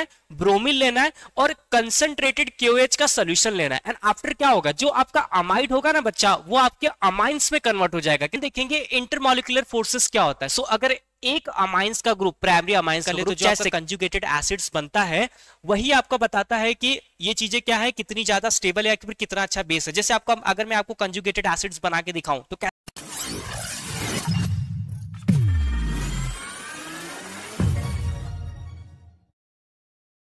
है ब्रोमिन लेना है और कंसंट्रेटेड क्यूएच का सोल्यूशन लेना है एंड आफ्टर क्या होगा जो आपका अमाइड होगा ना बच्चा वो आपके अमाइंस में कन्वर्ट हो जाएगा क्योंकि देखेंगे इंटरमोलिकुलर फोर्सेस क्या होता है सो so, अगर एक अमाइंस का ग्रुप प्राइमरी अमाइंस का तो जैसे कंजुगेटेड एसिड्स बनता है वही आपको बताता है कि ये चीजें क्या है कितनी ज्यादा स्टेबल है या फिर कितना अच्छा बेस है जैसे आपको अगर मैं आपको कंजुगेटेड एसिड्स बना के दिखाऊं तो क्या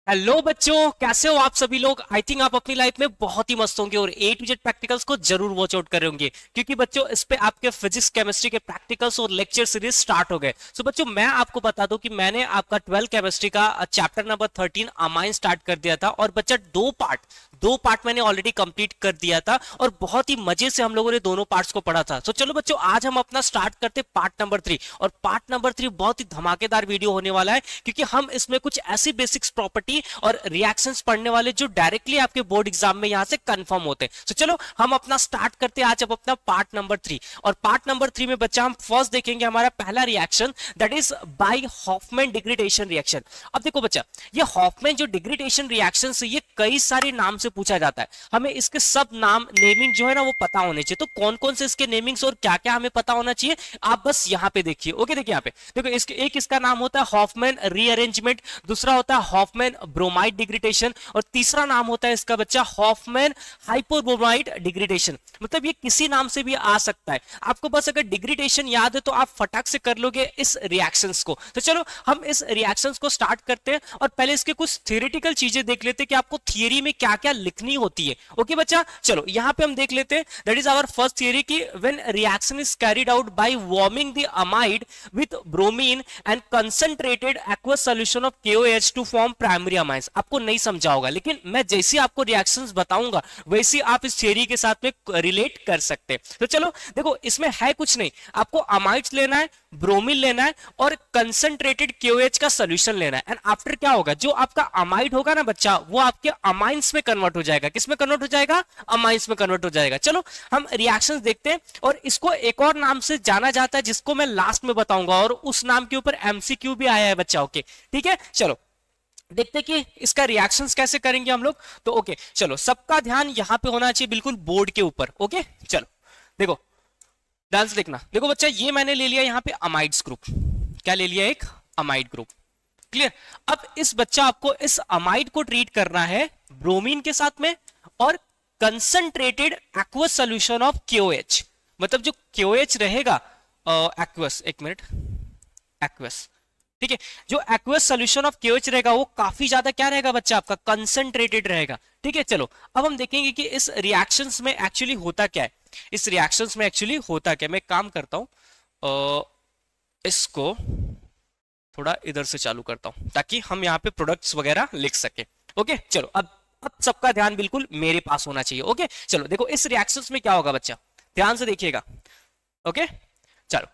हेलो बच्चों कैसे हो आप सभी लोग आई थिंक आप अपनी लाइफ में बहुत ही मस्त होंगे और ए टू जेड प्रैक्टिकल्स को जरूर वॉच आउट कर होंगे क्योंकि बच्चों इस पे आपके फिजिक्स केमिस्ट्री के प्रैक्टिकल्स और लेक्चर सीरीज स्टार्ट हो गए सो so, बच्चों मैं आपको बता दूं कि मैंने आपका ट्वेल्व केमिस्ट्री का chapter number thirteen amine start कर दिया था और बच्चा दो पार्ट दो पार्ट मैंने ऑलरेडी कंप्लीट कर दिया था और बहुत ही मजे से हम लोगों ने दोनों पार्ट्स को पढ़ा था तो चलो बच्चों आज हम अपना स्टार्ट करते पार्ट नंबर थ्री और पार्ट नंबर थ्री बहुत ही धमाकेदार वीडियो होने वाला है क्योंकि हम इसमें कुछ ऐसी बेसिक्स प्रॉपर्टी और रिएक्शन पढ़ने वाले जो डायरेक्टली आपके बोर्ड एग्जाम में यहां से कंफर्म होते हैं तो चलो हम अपना स्टार्ट करते आज अब अपना पार्ट नंबर थ्री और पार्ट नंबर थ्री में बच्चा हम फर्स्ट देखेंगे हमारा पहला reaction that is by Hofmann degradation reaction अब देखो बच्चा ये हॉफमैन जो डिग्रेडेशन रिएक्शन ये कई सारे नाम से पूछा जाता है हमें इसके सब नाम नेमिंग जो है ना वो पता होने चाहिए तो कौन कौन से इसके नेमिंग्स और क्या क्या हमें पता होना चाहिए आप बस यहाँ पे देखिए ओके देखिए यहाँ पे देखो इसके एक इसका नाम होता है हॉफमैन रीअरेंजमेंट दूसरा होता है हॉफमैन ब्रोमाइड डिग्रिटेशन और तीसरा नाम होता है इसका बच्चा हॉफमैन हाइपोब्रोमाइड डिग्रिटेशन मतलब ये किसी नाम से भी आ सकता है आपको बस अगर डिग्रिटेशन याद है तो आप फटाक से कर लोगे इस रिएक्शन को तो चलो हम इस रिएक्शन को स्टार्ट करते हैं और पहले इसके कुछ थियोरिटिकल चीजें देख लेते हैं कि आपको थियोरी में क्या क्या लिखनी होती है ओके बच्चा चलो यहाँ पे हम देख लेते हैं that is our first theory की when reaction is carried out by warming the amide with bromine and concentrated aqueous solution of KOH to form primary amines आपको नहीं समझा होगा लेकिन मैं जैसी आपको रिएक्शन बताऊंगा वैसी आप इस थियरी के साथ में रिलेट कर सकते हैं तो चलो देखो इसमें है कुछ नहीं आपको अमाइड लेना है ब्रोमीन लेना है और कंसंट्रेटेड क्यूएच का सोल्यूशन लेना है एंड आफ्टर क्या होगा जो आपका अमाइड होगा ना बच्चा वो आपके अमाइंस में कन्वर्ट हो जाएगा किसमें कन्वर्ट हो जाएगा अमाइंस में कन्वर्ट हो जाएगा चलो हम रिएक्शन देखते हैं और इसको एक और नाम से जाना जाता है जिसको मैं लास्ट में बताऊंगा और उस नाम के ऊपर एमसीक्यू भी आया है बच्चा ओके ठीक है चलो देखते कि इसका रिएक्शन कैसे करेंगे हम लोग तो ओके चलो सबका ध्यान यहां पे होना चाहिए बिल्कुल बोर्ड के ऊपर ओके चलो देखो ध्यान से देखना देखो बच्चा ये मैंने ले लिया यहाँ पे अमाइड्स ग्रुप क्या ले लिया एक अमाइड ग्रुप क्लियर अब इस बच्चा आपको इस अमाइड को ट्रीट करना है ब्रोमीन के साथ में और concentrated aqueous solution of KOH मतलब जो क्यूएच रहेगा एक्वस एक मिनट एक्वस ठीक है जो एक्वस सोल्यूशन ऑफ केच रहेगा वो काफी ज्यादा क्या रहेगा बच्चा आपका कंसेंट्रेटेड रहेगा ठीक है चलो अब हम देखेंगे कि इस रिएक्शन में एक्चुअली होता क्या है इस रिएक्शन में एक्चुअली होता क्या मैं काम करता हूं इसको थोड़ा इधर से चालू करता हूं ताकि हम यहाँ पे प्रोडक्ट्स वगैरह लिख सके ओके चलो अब अब सबका ध्यान बिल्कुल मेरे पास होना चाहिए ओके चलो देखो इस रिएक्शन में क्या होगा बच्चा ध्यान से देखिएगा ओके चलो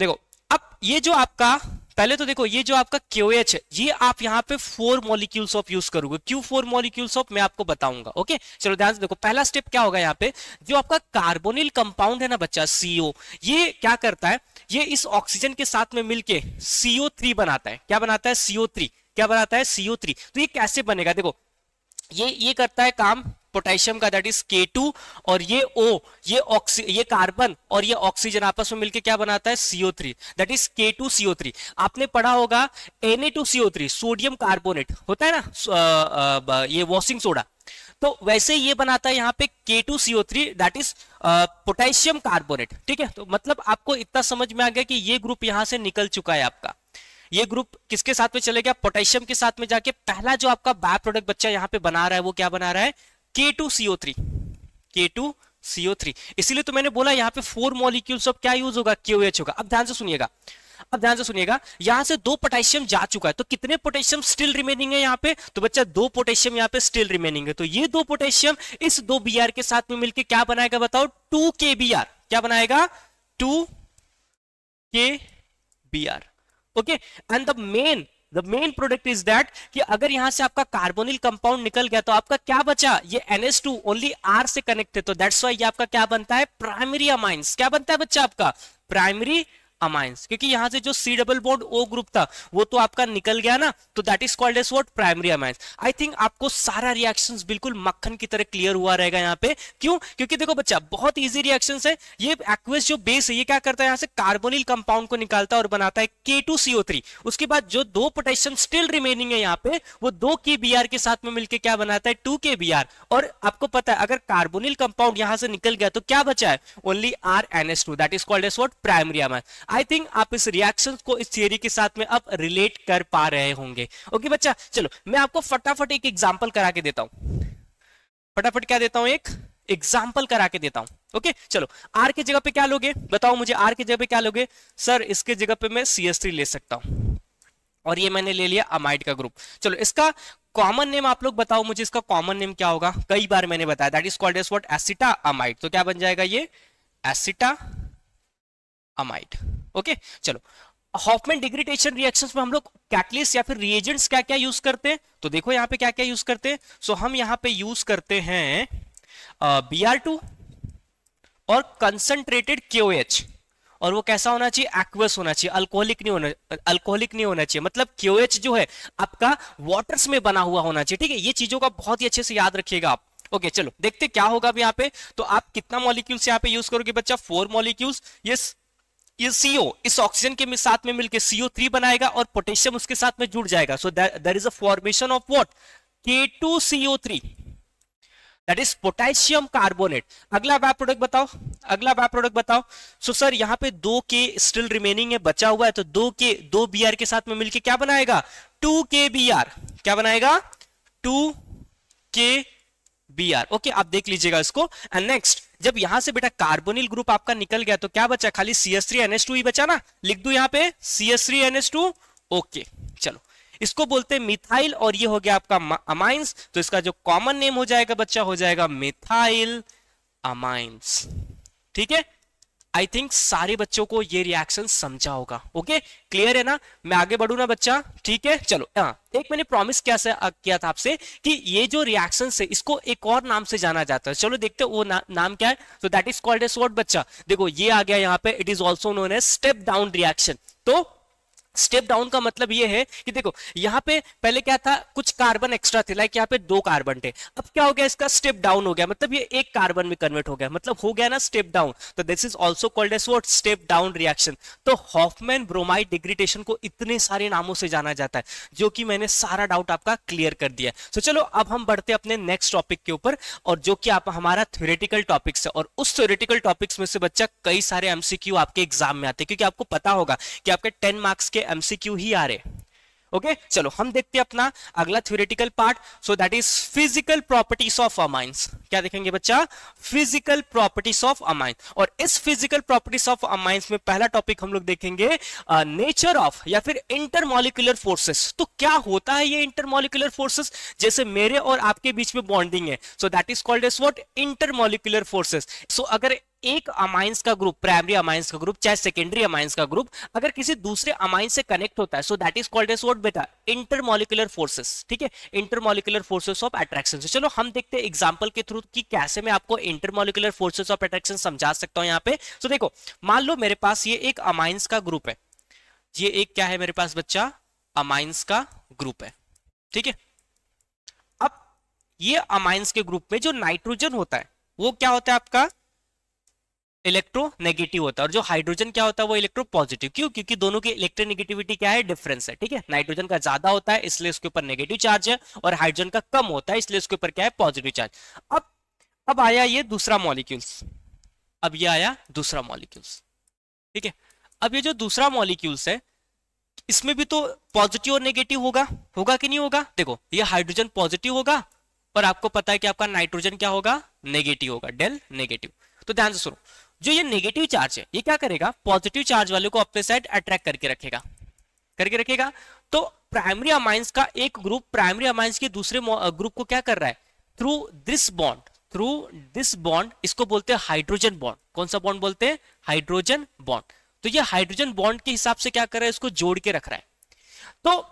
देखो अब ये जो आपका पहले तो देखो ये जो आपका क्यू एच है ये आप यहाँ पे फोर मॉलिक्यूल्स ऑफ यूज करोगे क्यू फोर मॉलिक्यूल्स ऑफ मैं आपको बताऊंगा ओके चलो ध्यान से देखो पहला स्टेप क्या होगा यहाँ पे जो आपका कार्बोनिल कंपाउंड है ना बच्चा सीओ ये क्या करता है ये इस ऑक्सीजन के साथ में मिलके सीओ थ्री बनाता है क्या बनाता है सीओ थ्री क्या बनाता है सीओ थ्री तो ये कैसे बनेगा देखो ये ये करता है काम पोटेशियम का दैट इज के टू और ये ओ ये ये कार्बन और ये ऑक्सीजन आपस में मिलके क्या बनाता है CO three that is K two CO three आपने पढ़ा होगा N A two CO three sodium carbonate होता है ना ये वॉशिंग सोडा तो वैसे ये बनाता है यहाँ पे K two CO three that is potassium carbonate ठीक है तो मतलब आपको इतना समझ में आ गया कि ये ग्रुप यहां से निकल चुका है आपका ये ग्रुप किसके साथ में चले गया पोटेशियम के साथ में जाके पहला जो आपका बाय प्रोडक्ट बच्चा यहाँ पे बना रहा है वो क्या बना रहा है K two CO three K two CO three इसीलिए तो मैंने बोला यहाँ पे फोर मॉलिक्यूल्स अब क्या यूज होगा क्यू एच होगा अब ध्यान से सुनिएगा अब ध्यान से सुनिएगा यहां से दो पोटेशियम जा चुका है तो कितने पोटेशियम स्टिल रिमेनिंग है यहां पे तो बच्चा दो पोटेशियम यहां पे स्टिल रिमेनिंग है तो ये दो पोटेशियम इस दो बी के साथ में मिलकर क्या बनाएगा बताओ टू के बी आर क्या बनाएगा two K B R okay and the main the main product is that कि अगर यहां से आपका कार्बोनिल कंपाउंड निकल गया तो आपका क्या बचा ये NH2 ओनली R से कनेक्टेड तो दैट्स वाई ये आपका क्या बनता है प्राइमरी अमाइंस क्या बनता है बच्चा आपका प्राइमरी अमाइंस क्योंकि यहां से जो C double bond O group था वो तो आपका निकल गया ना तो that is called as what primary amines I think आपको सारा रिएक्शन बिल्कुल मक्खन की तरह क्लियर हुआ रहेगा यहाँ पे क्यों क्योंकि देखो बच्चा बहुत ईजी रिएक्शन है ये एक्वेस जो बेस है ये क्या करता है यहाँ से कार्बोनिल कंपाउंड को निकालता है और बनाता है के टू सीओ थ्री उसके बाद जो दो पोटेशियम स्टिल रिमेनिंग है यहाँ पे वो दो के बी आर के साथ में मिलकर क्या बनाता है टू के बी आर और आपको पता है अगर कार्बोनिल कंपाउंड यहां से निकल गया तो क्या बचा है only R N S two that is called as what primary amines I think आप इस रिएक्शन को इस थियोरी के साथ में आप रिलेट कर पा रहे होंगे ओके बच्चा चलो मैं आपको फटाफट एक एग्जाम्पल करा के देता हूं फटाफट क्या देता हूं एक एग्जाम्पल करा के देता हूं ओके चलो आर के जगह पे क्या लोगे बताओ मुझे आर के जगह पे क्या लोगे सर इसके जगह पे मैं सी एस थ्री ले सकता हूं और ये मैंने ले लिया अमाइड का ग्रुप चलो इसका कॉमन नेम आप लोग बताओ मुझे इसका कॉमन नेम क्या होगा कई बार मैंने बताया that is called as what acetamide तो क्या बन जाएगा ये एसिटा अमाइड ओके चलो हॉफमैन डिग्रिटेशन रिएक्शंस में हम लोग कैटलिस या फिर रिएजेंट्स क्या क्या यूज करते हैं तो देखो यहाँ पे क्या क्या यूज करते हैं सो हम यहाँ पे यूज करते हैं बी आर टू और कंसंट्रेटेड क्यू एच और वो कैसा होना चाहिए एक्वस होना चाहिए अल्कोहलिक नहीं होना अल्कोहलिक नहीं होना चाहिए मतलब क्यूएच एच जो है आपका वाटर्स में बना हुआ होना चाहिए ठीक है ये चीजों का बहुत ही अच्छे से याद रखिएगा आप ओके चलो देखते क्या होगा अब यहाँ पे तो आप कितना मॉलिक्यूल्स यहाँ पे यूज करोगे बच्चा फोर मॉलिक्यूल्स यस ये CO इस ऑक्सीजन के साथ में मिलकर CO3 बनाएगा और पोटेशियम उसके साथ में जुड़ जाएगा so there is a formation of what K two CO three that is potassium carbonate अगला बाय प्रोडक्ट बताओ अगला बाय प्रोडक्ट बताओ सो so, सर यहां पे दो के स्टिल रिमेनिंग है बचा हुआ है तो दो के दो बी के साथ में मिलके क्या बनाएगा टू के बी आर क्या बनाएगा two K B R okay आप देख लीजिएगा इसको एंड नेक्स्ट जब यहां से बेटा कार्बोनिल ग्रुप आपका निकल गया तो क्या बचा खाली C S three S two ही बचा ना लिख दू यहां पे C S three S two okay चलो इसको बोलते हैं मिथाइल और ये हो गया आपका अमाइंस तो इसका जो कॉमन नेम हो जाएगा बच्चा हो जाएगा मिथाइल अमाइंस ठीक है आई थिंक सारे बच्चों को ये रिएक्शन समझा होगा ओके क्लियर है ना मैं आगे बढ़ू ना बच्चा ठीक है चलो हाँ एक मैंने प्रॉमिस किया किया था आपसे कि ये जो रिएक्शन है इसको एक और नाम से जाना जाता है चलो देखते वो ना, नाम क्या है तो that is called as what बच्चा देखो ये आ गया यहाँ पे it is also known as step down reaction तो स्टेप डाउन का मतलब ये है कि देखो यहाँ पे पहले क्या था कुछ कार्बन एक्स्ट्रा थे लाइक यहाँ पे दो कार्बन थे अब क्या हो गया इसका स्टेप डाउन हो गया मतलब ये एक कार्बन में कन्वर्ट हो गया मतलब हो गया ना स्टेप डाउन तो this is also called as what step down reaction तो हॉफमैन ब्रोमाइड डिग्रिटेशन को इतने सारे नामों से जाना जाता है जो कि मैंने सारा डाउट आपका क्लियर कर दिया सो चलो अब हम बढ़ते अपने नेक्स्ट टॉपिक के ऊपर और जो कि आप हमारा थ्योरेटिकल टॉपिक्स है और उस थ्योरेटिकल टॉपिक्स में से बच्चा कई सारे एमसीक्यू आपके एग्जाम में आते हैं क्योंकि आपको पता होगा कि आपके टेन मार्क्स के एमसीक्यू ही आ रहे ओके okay? चलो हम देखते हैं अपना अगला theoretical part so that is physical properties of amines क्या देखेंगे बच्चा फिजिकल प्रॉपर्टीज ऑफ अमाइंस और इस फिजिकल प्रॉपर्टीज ऑफ अमाइंस में पहला टॉपिक हम लोग देखेंगे नेचर uh, ऑफ या फिर इंटरमोलिकुलर फोर्सेस तो क्या होता है ये इंटरमोलिकुलर फोर्सेस जैसे मेरे और आपके बीच में बॉन्डिंग है so that is called as what intermolecular forces so अगर एक अमाइंस का ग्रुप प्राइमरी अमाइंस का ग्रुप चाहे सेकेंडरी अमाइंस का ग्रुप अगर किसी दूसरे अमाइंस से कनेक्ट होता है so that is called as what बेटा इंटरमोलिकुलर फोर्सेस ठीक है इंटरमोलिकुलर फोर्सेस ऑफ अट्रैक्शन चलो हम देखते हैं एग्जाम्पल के थ्रू कि कैसे मैं आपको इंटरमोलिकुलर फोर्सेस ऑफ अट्रैक्शन समझा सकता हूँ यहाँ पे सो so, देखो मान लो मेरे पास ये एक अमाइंस का ग्रुप है ये एक क्या है मेरे पास बच्चा अमाइंस का ग्रुप है ठीक है अब ये अमाइंस के ग्रुप में जो नाइट्रोजन होता है वो क्या होता है आपका इलेक्ट्रोनेगेटिव होता है और जो हाइड्रोजन क्या होता है वो इलेक्ट्रो पॉजिटिव क्यों क्योंकि दोनों की इलेक्ट्रोनेगेटिविटी क्या है डिफरेंस है ठीक है नाइट्रोजन का ज्यादा होता है इसलिए उसके ऊपर नेगेटिव चार्ज है और हाइड्रोजन का कम होता है इसलिए उसके ऊपर क्या है पॉजिटिव चार्ज अब अब आया ये दूसरा मॉलिक्यूल्स अब ये आया दूसरा मॉलिक्यूल्स ठीक है अब ये जो दूसरा मॉलिक्यूल्स है इसमें भी तो पॉजिटिव और नेगेटिव होगा होगा कि नहीं होगा देखो ये हाइड्रोजन पॉजिटिव होगा पर आपको पता है कि आपका नाइट्रोजन क्या होगा नेगेटिव होगा डेल नेगेटिव तो ध्यान से सुनो जो ये नेगेटिव चार्ज है ये क्या करेगा पॉजिटिव चार्ज वाले को अपने साइड अट्रैक्ट करके रखेगा करके रखेगा तो प्राइमरी अमाइंस का एक ग्रुप प्राइमरी अमाइंस के दूसरे ग्रुप को क्या कर रहा है through this bond through this bond इसको बोलते हैं हाइड्रोजन बॉन्ड कौन सा बॉन्ड बोलते हैं हाइड्रोजन बॉन्ड तो ये हाइड्रोजन बॉन्ड के हिसाब से क्या कर रहा है इसको जोड़ के रख रहा है तो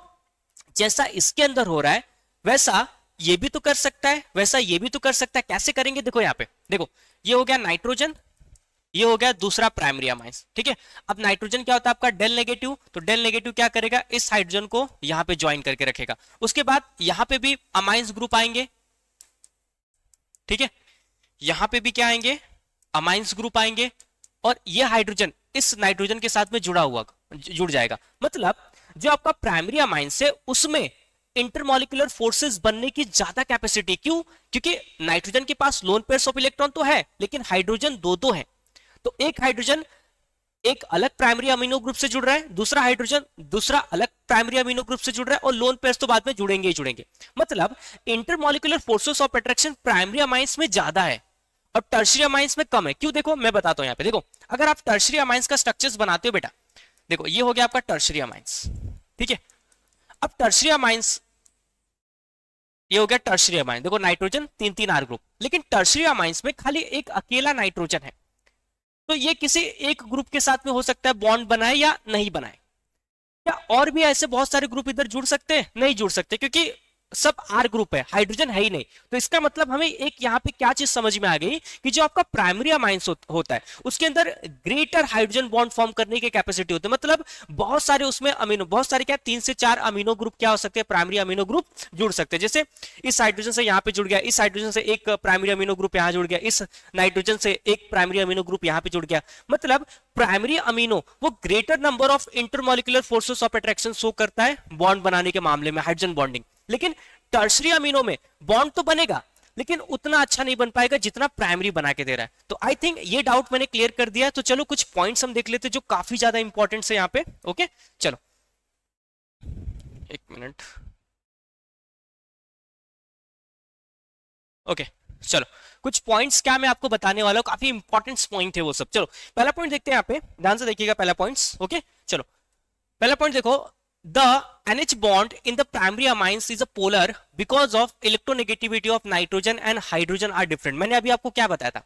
जैसा इसके अंदर हो रहा है वैसा ये भी तो कर सकता है वैसा ये भी तो कर सकता है कैसे करेंगे देखो यहाँ पे देखो ये हो गया नाइट्रोजन ये हो गया दूसरा प्राइमरी अमाइंस ठीक है अब नाइट्रोजन क्या होता है आपका डेल नेगेटिव तो डेल नेगेटिव क्या करेगा इस हाइड्रोजन को यहां पे ज्वाइन करके रखेगा उसके बाद यहां पे भी अमाइंस ग्रुप आएंगे ठीक है यहां पे भी क्या आएंगे अमाइंस ग्रुप आएंगे और ये हाइड्रोजन इस नाइट्रोजन के साथ में जुड़ा हुआ जुड़ जाएगा मतलब जो आपका प्राइमरी अमाइंस है उसमें इंटरमोलिकुलर फोर्सेस बनने की ज्यादा कैपेसिटी क्यों क्योंकि नाइट्रोजन के पास लोन पेयर्स ऑफ इलेक्ट्रॉन तो है लेकिन हाइड्रोजन दो दो है तो एक हाइड्रोजन एक अलग प्राइमरी अमीनो ग्रुप से जुड़ रहा है दूसरा हाइड्रोजन दूसरा अलग प्राइमरी अमीनो ग्रुप से जुड़ रहा है और लोन पेयर्स तो बाद में जुड़ेंगे ही जुड़ेंगे मतलब intermolecular forces of attraction primary amines में ज्यादा है और टर्सरी अमाइंस में कम है क्यों देखो मैं बताता हूं यहां पर देखो अगर आप टर्सरी अमाइंस का स्ट्रक्चर बनाते हो बेटा देखो ये हो गया आपका टर्सरी अमाइंस ठीक है अब टर्सरी अमाइंस ये हो गया टर्सरी अमाइंस देखो नाइट्रोजन तीन तीन आर ग्रुप लेकिन टर्सरी अमाइंस में खाली एक अकेला नाइट्रोजन है तो ये किसी एक ग्रुप के साथ में हो सकता है बॉन्ड बनाए या नहीं बनाए या और भी ऐसे बहुत सारे ग्रुप इधर जुड़ सकते हैं नहीं जुड़ सकते क्योंकि सब आर ग्रुप है हाइड्रोजन है ही नहीं तो इसका मतलब हमें एक यहाँ पे क्या चीज समझ में आ गई कि जो आपका प्राइमरी अमाइंस होता है उसके अंदर ग्रेटर हाइड्रोजन बॉन्ड फॉर्म करने की कैपेसिटी होती है मतलब बहुत सारे उसमें अमीनो बहुत सारे क्या तीन से चार अमीनो ग्रुप क्या हो सकते हैं प्राइमरी अमीनो ग्रुप जुड़ सकते हैं जैसे इस हाइड्रोजन से यहाँ पे जुड़ गया इस हाइड्रोजन से एक प्राइमरी अमीनो ग्रुप यहाँ जुड़ गया इस नाइट्रोजन से एक प्राइमरी अमीनो ग्रुप यहाँ पे जुड़ गया मतलब प्राइमरी अमीनो वो greater number of intermolecular forces of attraction show करता है बॉन्ड बनाने के मामले में हाइड्रोजन बॉन्डिंग लेकिन टर्सरी अमीनो में बॉन्ड तो बनेगा लेकिन उतना अच्छा नहीं बन पाएगा जितना प्राइमरी बना के दे रहा है तो आई थिंक ये डाउट मैंने क्लियर कर दिया तो चलो कुछ पॉइंट्स हम देख लेते जो काफी ज्यादा इंपॉर्टेंट है यहाँ पे ओके चलो एक मिनट ओके चलो कुछ पॉइंट्स क्या मैं आपको बताने वाला हूँ काफी इंपॉर्टेंट पॉइंट है वो सब चलो पहला पॉइंट देखते हैं यहाँ पे ध्यान से देखिएगा पहला पॉइंट्स ओके चलो पहला पॉइंट देखो The NH bond in the primary amines is a polar because of electronegativity of nitrogen and hydrogen are different. मैंने अभी आपको क्या बताया था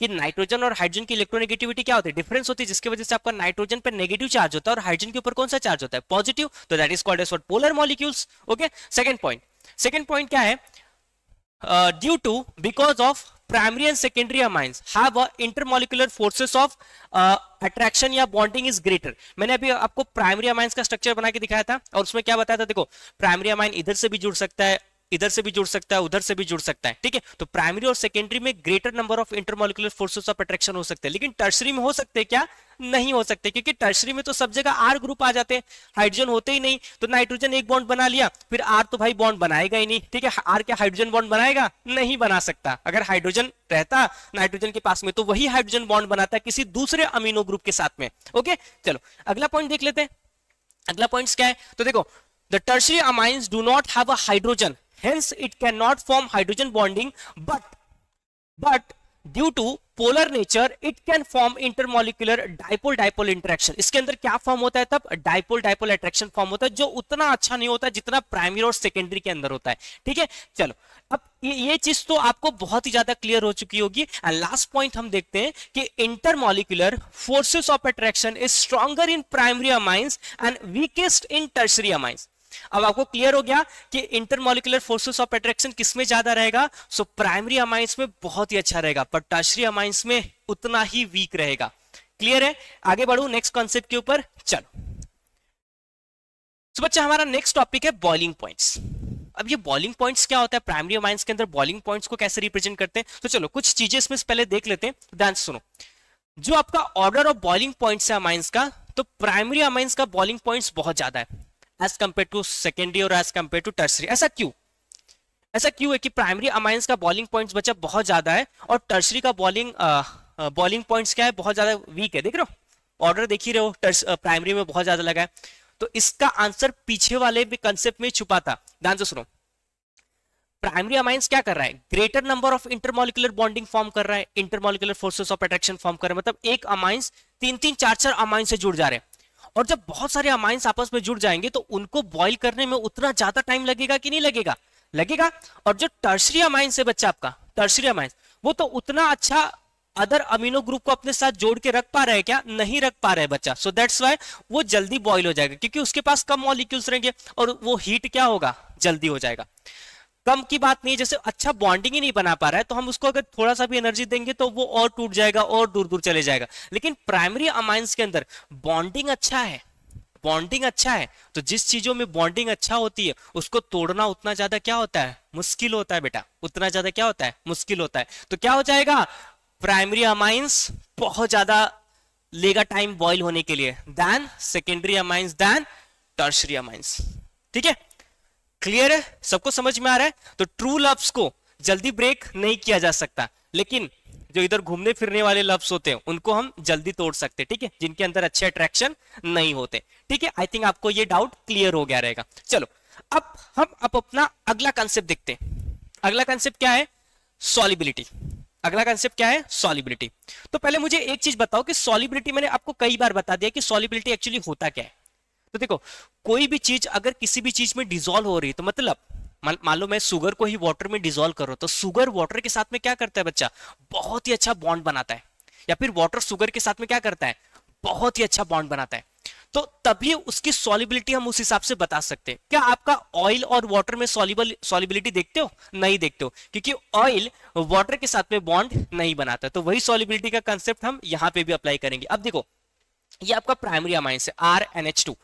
कि नाइट्रोजन और हाइड्रोजन की इलेक्ट्रोनेगेटिविटी क्या होती है डिफरेंस होती है जिसकी वजह से आपका नाइट्रोजन पर नेगेटिव चार्ज होता है और हाइड्रोजन के ऊपर कौन सा चार्ज होता है पॉजिटिव तो that is called as for polar molecules okay second point second point क्या है due to because of primary and secondary amines have a intermolecular forces of uh, attraction या bonding is greater मैंने अभी आपको primary amines का structure बना के दिखाया था और उसमें क्या बताया था देखो primary amine इधर से भी जुड़ सकता है इधर से भी जुड़ सकता है उधर से भी जुड़ सकता है ठीक है तो प्राइमरी और सेकेंडरी में greater number of intermolecular forces of attraction हो सकते हैं लेकिन टर्सरी में हो सकते हैं क्या नहीं हो सकते क्योंकि टर्सरी में तो सब जगह आर ग्रुप आ जाते हैं हाइड्रोजन होते ही नहीं तो नाइट्रोजन एक बॉन्ड बना लिया फिर आर तो भाई बॉन्ड बनाएगा ही नहीं ठीक है आर क्या हाइड्रोजन बॉन्ड बनाएगा नहीं बना सकता अगर हाइड्रोजन रहता नाइट्रोजन के पास में तो वही हाइड्रोजन बॉन्ड बनाता किसी दूसरे अमीनो ग्रुप के साथ में ओके चलो अगला पॉइंट देख लेते हैं अगला पॉइंट क्या है तो देखो the tertiary amines do not have a hydrogen hence it cannot form hydrogen bonding but but due to polar nature it can form intermolecular dipole dipole interaction इसके अंदर क्या फॉर्म होता है तब डायपोल डाइपोल अट्रैक्शन फॉर्म होता है जो उतना अच्छा नहीं होता जितना प्राइमरी और सेकेंडरी के अंदर होता है ठीक है चलो अब ये, ये चीज तो आपको बहुत ही ज्यादा क्लियर हो चुकी होगी एंड लास्ट पॉइंट हम देखते हैं कि intermolecular forces of attraction is stronger in primary amines and weakest in tertiary amines अब आपको क्लियर हो गया कि इंटरमोलिकुलर फोर्सेस ऑफ अट्रैक्शन किसमें ज्यादा रहेगा सो प्राइमरी अमाइंस में बहुत ही अच्छा रहेगा पर टर्शरी अमाइंस में उतना ही वीक रहेगा क्लियर है आगे बढ़ू नेक्स्ट कॉन्सेप्ट के ऊपर चलो तो बच्चा हमारा नेक्स्ट टॉपिक है बॉइलिंग पॉइंट्स अब ये बॉलिंग पॉइंट्स क्या होता है प्राइमरी अमाइंस के अंदर बॉलिंग पॉइंट्स को कैसे रिप्रेजेंट करते हैं तो चलो कुछ चीजें इसमें पहले देख लेते हैं ध्यान सुनो जो आपका ऑर्डर ऑफ बॉलिंग पॉइंट्स है अमाइंस का तो प्राइमरी अमाइंस का बॉलिंग पॉइंट्स बहुत ज्यादा है एज कम्पेयर टू सेकेंडरी और एज कम्पेयर टू टर्सरी ऐसा क्यों ऐसा क्यों है कि प्राइमरी अमाइंस का बॉलिंग पॉइंट्स बचा बहुत ज्यादा है और टर्सरी का बॉलिंग बॉलिंग पॉइंट्स क्या है बहुत ज्यादा वीक है देख रहे हो ऑर्डर देख ही रहे हो टर्स प्राइमरी में बहुत ज्यादा लगा है तो इसका आंसर पीछे वाले भी कंसेप्ट में छुपा था ध्यान से सुनो प्राइमरी अमाइंस क्या कर रहा है greater number of intermolecular bonding form कर रहा है intermolecular forces of attraction form कर रहा है मतलब एक अमाइंस तीन तीन चार चार अमाइंस से जुड़ जा रहे हैं और जब बहुत सारे अमाइंस आपस में जुड़ जाएंगे तो उनको बॉइल करने में उतना ज्यादा टाइम लगेगा कि नहीं लगेगा लगेगा और जो टर्सरी अमाइंस है बच्चा आपका टर्सरी अमाइंस वो तो उतना अच्छा अदर अमीनो ग्रुप को अपने साथ जोड़ के रख पा रहे हैं क्या नहीं रख पा रहे बच्चा सो दैट्स वाई वो जल्दी बॉइल हो जाएगा क्योंकि उसके पास कम मॉलिक्यूल्स रहेंगे और वो हीट क्या होगा जल्दी हो जाएगा कम की बात नहीं है जैसे अच्छा बॉन्डिंग ही नहीं बना पा रहा है तो हम उसको अगर थोड़ा सा भी एनर्जी देंगे तो वो और टूट जाएगा और दूर दूर चले जाएगा लेकिन प्राइमरी अमाइंस के अंदर बॉन्डिंग अच्छा है बॉन्डिंग अच्छा है तो जिस चीजों में बॉन्डिंग अच्छा होती है उसको तोड़ना उतना ज्यादा क्या होता है मुश्किल होता है बेटा उतना ज्यादा क्या होता है मुश्किल होता है तो क्या हो जाएगा प्राइमरी अमाइंस बहुत ज्यादा लेगा टाइम बॉइल होने के लिए then secondary amines then tertiary amines ठीक है क्लियर है सबको समझ में आ रहा है तो ट्रू लव्स को जल्दी ब्रेक नहीं किया जा सकता लेकिन जो इधर घूमने फिरने वाले लव्स होते हैं उनको हम जल्दी तोड़ सकते हैं ठीक है जिनके अंदर अच्छे अट्रैक्शन नहीं होते ठीक है आई थिंक आपको ये डाउट क्लियर हो गया रहेगा चलो अब हम अब अपना अगला कंसेप्ट देखते हैं अगला कंसेप्ट क्या है सॉलिबिलिटी अगला कंसेप्ट क्या है सॉलिबिलिटी तो पहले मुझे एक चीज बताओ कि सॉलिबिलिटी मैंने आपको कई बार बता दिया कि सॉलिबिलिटी एक्चुअली होता क्या है तो देखो कोई भी चीज अगर किसी भी चीज में डिजोल्व हो रही है तो मतलब मान लो मैं सुगर को ही वाटर में डिजोल्व करो तो सुगर वाटर के साथ में क्या करता है बच्चा बहुत ही अच्छा बॉन्ड बनाता है या फिर वाटर सुगर के साथ में क्या करता है बहुत ही अच्छा बॉन्ड बनाता है तो तभी उसकी सॉलिबिलिटी हम उस हिसाब से बता सकते हैं क्या आपका ऑयल और वाटर में सॉलिबल सॉलिबिलिटी देखते हो नहीं देखते हो क्योंकि ऑयल वाटर के साथ में बॉन्ड नहीं बनाता तो वही सॉलिबिलिटी का कंसेप्ट हम यहां पे भी अप्लाई करेंगे अब देखो ये आपका प्राइमरी अमाइंस है आर एन एच टू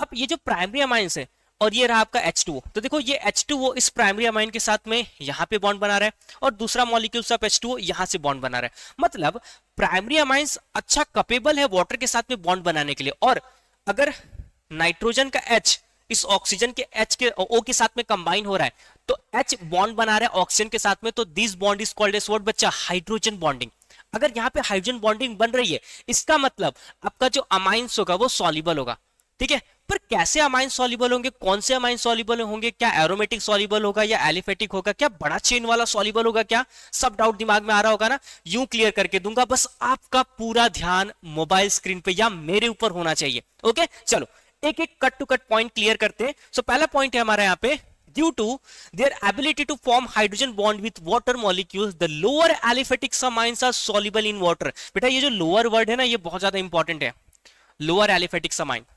अब ये जो प्राइमरी अमाइंस है और ये रहा आपका एच तो देखो ये वो इस प्राइमरी अमाइन के साथ में यहाँ पे बॉन्ड बना रहा है और दूसरा मॉलिक्यूल से H2O यहाँ से बॉन्ड बना रहा है मतलब प्राइमरी अमाइंस अच्छा कपेबल है वाटर के साथ में बॉन्ड बनाने के लिए और अगर नाइट्रोजन का एच इस ऑक्सीजन के एच के ओ के साथ में कंबाइन हो रहा है तो एच बॉन्ड बना रहा है ऑक्सीजन के साथ में तो this bond is called as what बच्चा हाइड्रोजन बॉन्डिंग अगर यहाँ पे हाइड्रोजन बॉन्डिंग बन रही है इसका मतलब आपका जो अमाइंस होगा वो सॉलिबल होगा ठीक है पर कैसे अमाइन सॉलिबल होंगे कौन से अमाइन सॉलिबल होंगे क्या एरोमेटिक सॉलिबल होगा या एलिफेटिक होगा क्या बड़ा चेन वाला सॉलिबल होगा क्या सब डाउट दिमाग में आ रहा होगा ना यूं क्लियर करके दूंगा बस आपका पूरा ध्यान मोबाइल स्क्रीन पे या मेरे ऊपर होना चाहिए ओके चलो एक एक cut to cut point clear करते हैं सो पहला पॉइंट है हमारा यहाँ पे due to their ability to form hydrogen bond with water molecules the lower aliphatic amines are soluble in water बेटा ये जो lower word है ना ये बहुत ज्यादा इंपॉर्टेंट है lower aliphatic amine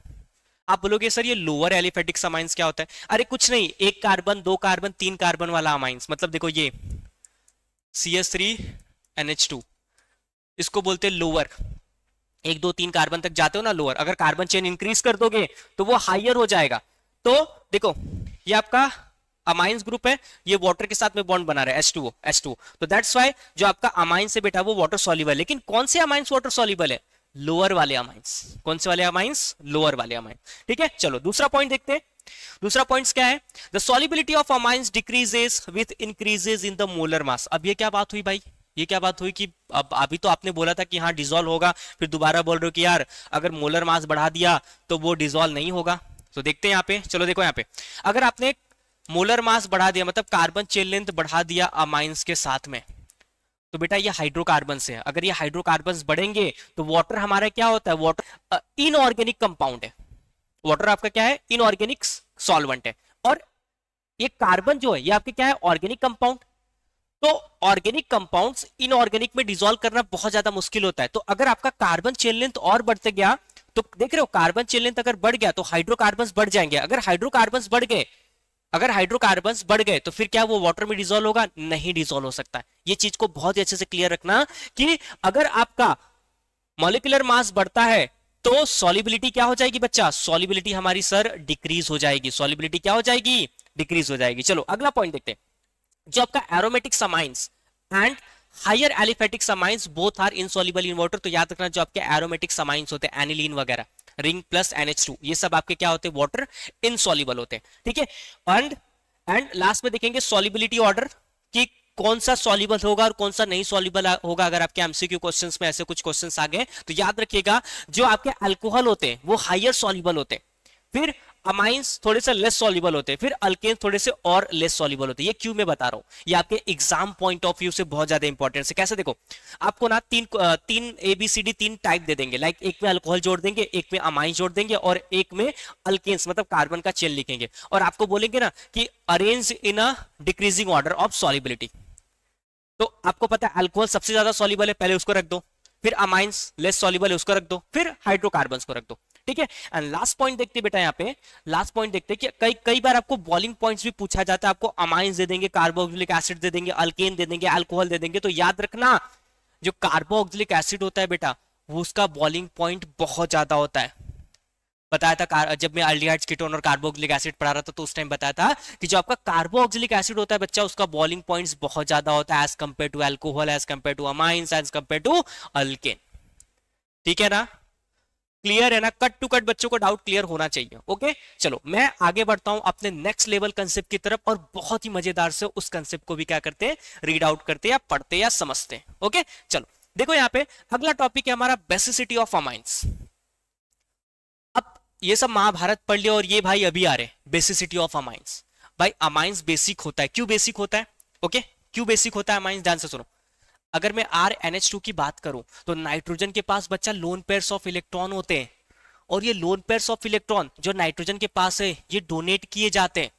आप बोलोगे सर ये लोअर एलिफेटिक अमाइंस क्या होता है अरे कुछ नहीं एक कार्बन दो कार्बन तीन कार्बन वाला अमाइंस मतलब देखो ये C S three N H two इसको बोलते हैं लोअर एक दो तीन कार्बन तक जाते हो ना लोअर अगर कार्बन चेन इंक्रीज कर दोगे तो वो हाइयर हो जाएगा तो देखो ये आपका अमाइंस ग्रुप है ये वाटर के साथ में बॉन्ड बना रहा है H2O H2O तो दैट्स वाई जो आपका अमाइंस से बेटा वो वाटर सॉलिबल लेकिन कौन से अमाइंस वाटर सॉलिबल है लोअर वाले अमाइंस कौन से वाले अमाइंस लोअर वाले अमाइंस ठीक है चलो दूसरा पॉइंट देखते हैं दूसरा पॉइंट क्या है the solubility of amines decreases with increases in the molar mass अब ये क्या बात हुई भाई ये क्या बात हुई कि अब अभी तो आपने बोला था कि हाँ डिजोल्व होगा फिर दोबारा बोल रहे हो कि यार अगर मोलर मास बढ़ा दिया तो वो डिजोल्व नहीं होगा तो देखते हैं यहाँ पे चलो देखो यहाँ पे अगर आपने मोलर मास बढ़ा दिया मतलब कार्बन चेन लेंथ बढ़ा दिया अमाइंस के साथ में तो बेटा ये हाइड्रोकार्बन से है अगर ये हाइड्रोकार्बन बढ़ेंगे तो वाटर हमारा क्या होता है वाटर इनऑर्गेनिक कंपाउंड है वाटर आपका क्या है इनऑर्गेनिक सॉल्वेंट है और ये कार्बन जो है ये आपके क्या है ऑर्गेनिक कंपाउंड तो ऑर्गेनिक कंपाउंड्स इनऑर्गेनिक में डिजोल्व करना बहुत ज्यादा मुश्किल होता है तो अगर आपका कार्बन चेन लेंथ और बढ़ते गया तो देख रहे हो कार्बन चेन लेंथ अगर बढ़ गया तो हाइड्रोकार्बन बढ़ जाएंगे अगर हाइड्रोकार्बन बढ़ गए अगर हाइड्रोकार्बन बढ़ गए तो फिर क्या वो वाटर में डिजोल्व होगा नहीं डिजोल्व हो सकता ये चीज को बहुत ही अच्छे से क्लियर रखना कि अगर आपका मोलिकुलर मास बढ़ता है तो सॉलिबिलिटी क्या हो जाएगी बच्चा सॉलिबिलिटी हमारी सर डिक्रीज हो जाएगी सॉलिबिलिटी क्या हो जाएगी डिक्रीज हो जाएगी चलो अगला पॉइंट देखते हैं जो आपका aromatic amines and higher aliphatic amines both are insoluble in water तो याद रखना जो आपके एरोमेटिक समाइंस होते हैं एनिलीन वगैरह रिंग प्लस एनएच टू ये सब आपके क्या होते हैं वाटर इनसॉल्यूबल होते हैं ठीक है एंड एंड लास्ट में देखेंगे सॉल्युबिलिटी ऑर्डर कि कौन सा सॉलिबल होगा और कौन सा नहीं सॉलिबल होगा अगर आपके एमसीक्यू क्वेश्चंस में ऐसे कुछ क्वेश्चंस आ गए तो याद रखिएगा जो आपके अल्कोहल होते हैं वो हाइयर सॉलिबल होते हैं फिर अमाइंस थोड़े से लेस सॉलिबल होते हैं फिर अल्केन्स थोड़े से और लेस सॉलिबल होते हैं ये क्यों मैं बता रहा हूं ये आपके एग्जाम पॉइंट ऑफ व्यू से बहुत ज्यादा इंपॉर्टेंट है कैसे देखो आपको ना तीन तीन एबीसीडी तीन टाइप दे देंगे लाइक एक में अल्कोहल जोड़ देंगे एक में अमाइंस जोड़ देंगे और एक में अल्केन्स मतलब कार्बन का चेन लिखेंगे और आपको बोलेंगे ना कि arrange in a decreasing order of solubility तो आपको पता है अल्कोहल सबसे ज्यादा सॉलिबल है पहले उसको रख दो फिर अमाइंस लेस सॉलिबल है उसको रख दो फिर हाइड्रोकार्बन को रख दो ठीक है एंड लास्ट पॉइंट देखते बेटा यहाँ पे लास्ट पॉइंट देखते कि कई कई बार आपको बॉलिंग पॉइंट्स भी पूछा जाता है आपको अमाइंस दे देंगे कार्बोक्सिलिक एसिड दे देंगे अल्केन दे देंगे अल्कोहल दे देंगे तो याद रखना जो कार्बोक्सिलिक एसिड होता है बेटा वो उसका बॉलिंग पॉइंट बहुत ज्यादा होता है बताया था जब मैं अल्डिया कीटोन और कार्बोक्सिलिक एसिड पढ़ा रहा था तो उस टाइम बताया था कि जो आपका कार्बोक्सिलिक एसिड होता है बच्चा उसका बॉलिंग पॉइंट्स बहुत ज्यादा होता है as compare to alcohol as compare to amines as compared to alkane ठीक है ना क्लियर है ना कट टू कट बच्चों को डाउट क्लियर होना चाहिए ओके चलो मैं आगे बढ़ता हूं अपने नेक्स्ट लेवल कंसेप्ट की तरफ और बहुत ही मजेदार से उस कंसेप्ट को भी क्या करते हैं रीड आउट करते हैं या पढ़ते या समझते हैं ओके चलो देखो यहाँ पे अगला टॉपिक है हमारा बेसिसिटी ऑफ अमाइंस अब ये सब महाभारत पढ़ लिया और ये भाई अभी आ रहे बेसिसिटी ऑफ अमाइंस भाई अमाइंस बेसिक होता है क्यों बेसिक होता है ओके क्यों बेसिक होता है अमाइंस ध्यान से सुनो अगर मैं आर एन एच टू की बात करूं तो नाइट्रोजन के पास बच्चा लोन पेयर्स ऑफ इलेक्ट्रॉन होते हैं और ये लोन पेयर्स ऑफ इलेक्ट्रॉन जो नाइट्रोजन के पास है ये डोनेट किए जाते हैं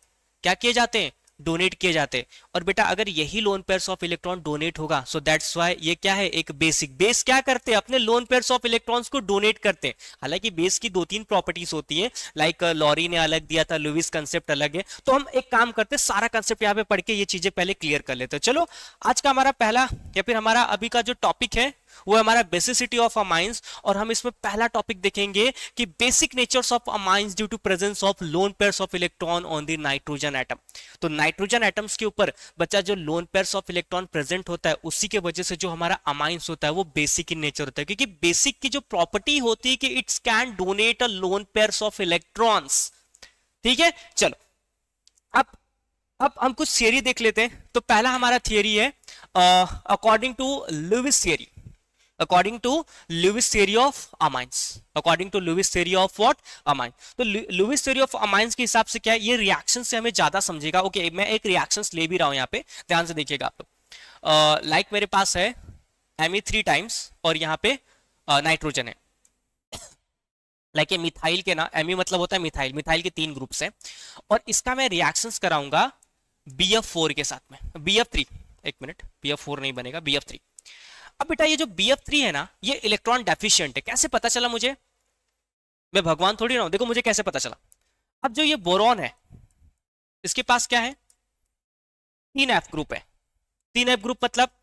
क्या किए जाते हैं डोनेट किए जाते और बेटा अगर यही lone pairs of electron donate होगा सो दैट्स वाई ये क्या है एक बेसिक बेस क्या करते हैं अपने लोन पेयर्स ऑफ इलेक्ट्रॉन्स को डोनेट करते हैं हालांकि बेस की दो तीन प्रॉपर्टीज होती है लाइक लॉरी ने अलग दिया था लुविस कंसेप्ट अलग है तो हम एक काम करते हैं सारा कंसेप्ट यहाँ पे पढ़ के ये चीजें पहले क्लियर कर लेते हैं चलो आज का हमारा पहला या फिर हमारा अभी का जो टॉपिक है वो हमारा बेसिसिटी ऑफ अमाइंस और हम इसमें पहला टॉपिक देखेंगे कि basic natures of amines due to presence of lone pairs of electron on the nitrogen atom तो नाइट्रोजन एटम्स के ऊपर बच्चा जो lone pairs of electron present होता है उसी के वजह से जो हमारा अमाइंस होता है वो बेसिक इन नेचर होता है क्योंकि बेसिक की जो प्रॉपर्टी होती है कि its can donate a lone pairs of electrons ठीक है चलो अब अब हम कुछ थियरी देख लेते हैं तो पहला हमारा थियरी है according to Lewis theory according to Lewis theory of amines according to Lewis theory of what amine तो Lewis theory of amines के हिसाब से क्या है ये रिएक्शन से हमें ज्यादा समझेगा ओके okay, मैं एक रिएक्शन ले भी रहा हूं यहाँ पे ध्यान से देखिएगा आप लोग लाइक मेरे पास है एम थ्री टाइम्स और यहाँ पे नाइट्रोजन है लाइक like ये मिथाइल के ना एम मतलब होता है मिथाइल मिथाइल के तीन ग्रुप्स हैं और इसका मैं रिएक्शंस कराऊंगा बी एफ फोर के साथ में बी एफ थ्री एक मिनट बी एफ फोर नहीं बनेगा बी एफ थ्री अब बेटा ये जो बी एफ थ्री है ना ये इलेक्ट्रॉन डेफिशिएंट है कैसे पता चला मुझे मैं भगवान थोड़ी ना हूं देखो मुझे कैसे पता चला अब जो ये बोरॉन है इसके पास क्या है तीन एफ ग्रुप है तीन एफ ग्रुप मतलब